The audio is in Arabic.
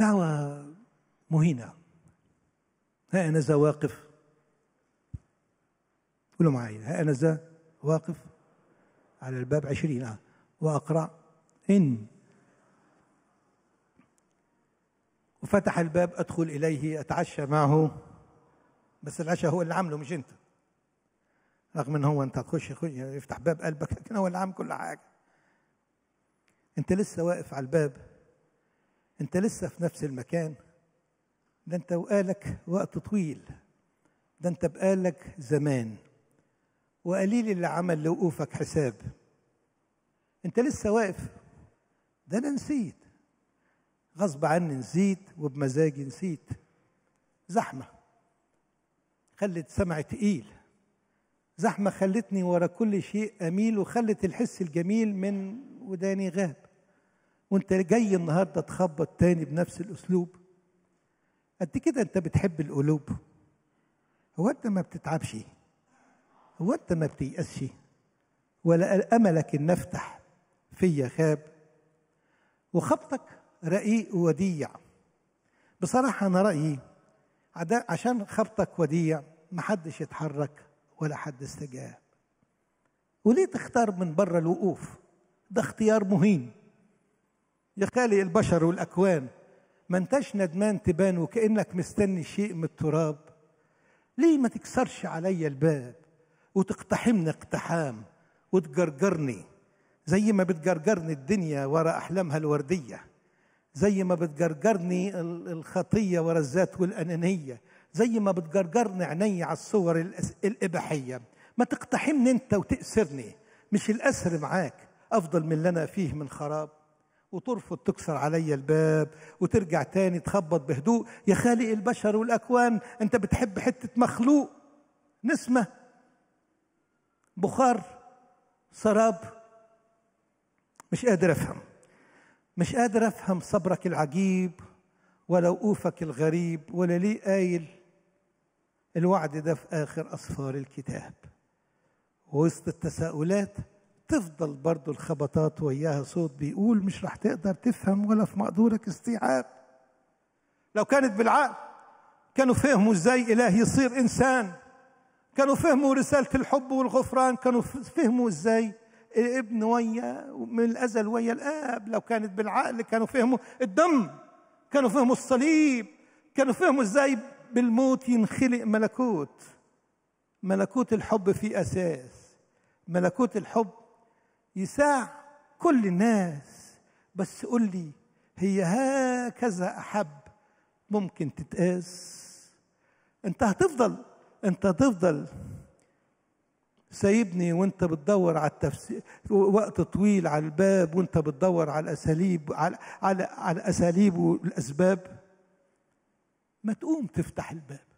دعوة نعم، مهينة ها أنا ذا واقف قولوا معي ها أنا ذا واقف على الباب عشرين آه وأقرأ إن وفتح الباب أدخل إليه أتعشى معه بس العشاء هو اللي عامله مش أنت رغم ان هو انت هتخش يفتح باب قلبك لكن هو اللي عامل كل حاجه انت لسه واقف على الباب انت لسه في نفس المكان ده انت وقالك وقت طويل ده انت بقالك زمان وقليل اللي عمل لوقوفك حساب انت لسه واقف ده انا نسيت غصب عني نسيت وبمزاجي نسيت زحمه خلت سمعي تقيل زحمه خلتني ورا كل شيء اميل وخلت الحس الجميل من وداني غاب وانت جاي النهارده تخبط تاني بنفس الاسلوب قد كده انت بتحب القلوب هو انت ما بتتعبش هو انت ما بتيأسش ولا املك ان افتح فيا خاب وخبطك رقيق وديع بصراحه انا رايي عشان خبطك وديع محدش يتحرك ولا حد استجاب وليه تختار من بره الوقوف ده اختيار مهين يقالي البشر والأكوان ما انتش ندمان تبان وكأنك مستني شيء من التراب ليه ما تكسرش عليا الباب وتقتحمني اقتحام وتجرجرني زي ما بتجرجرني الدنيا ورا أحلامها الوردية زي ما بتجرجرني الخطية ورا الذات والأنانية زي ما بتجرجرني عيني على الصور الإباحية ما تقتحمني أنت وتأسرني مش الأسر معاك أفضل من اللي أنا فيه من خراب وترفض تكسر علي الباب وترجع تاني تخبط بهدوء يا خالق البشر والأكوان أنت بتحب حتة مخلوق نسمة بخار سراب مش قادر أفهم مش قادر أفهم صبرك العجيب ولا وقوفك الغريب ولا ليه قايل الوعد ده في آخر أسفار الكتاب ووسط التساؤلات تفضل برضو الخبطات وياها صوت بيقول مش رح تقدر تفهم ولا في مقدورك استيعاب لو كانت بالعقل كانوا فهموا ازاي اله يصير انسان كانوا فهموا رسالة الحب والغفران كانوا فهموا ازاي الابن ويا من الازل ويا الاب لو كانت بالعقل كانوا فهموا الدم كانوا فهموا الصليب كانوا فهموا ازاي بالموت ينخلق ملكوت ملكوت الحب في اساس ملكوت الحب يساع كل الناس بس قول لي هي هكذا أحب ممكن تتقاس أنت هتفضل أنت هتفضل سايبني وانت بتدور على التفسير وقت طويل على الباب وانت بتدور على الاساليب على على على الاساليب والاسباب ما تقوم تفتح الباب